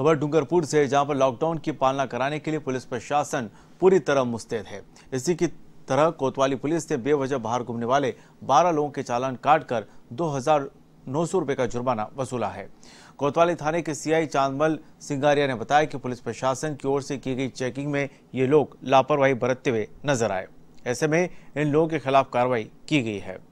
खबर डूंगरपुर से जहां पर लॉकडाउन की पालना कराने के लिए पुलिस प्रशासन पूरी तरह मुस्तैद है इसी की तरह कोतवाली पुलिस ने बेवजह बाहर घूमने वाले 12 लोगों के चालान काटकर दो हजार नौ सौ रुपये का जुर्माना वसूला है कोतवाली थाने के सीआई चांदमल सिंगारिया ने बताया कि पुलिस प्रशासन की ओर से की गई चेकिंग में ये लोग लापरवाही बरतते हुए नजर आए ऐसे में इन लोगों के खिलाफ कार्रवाई की गई है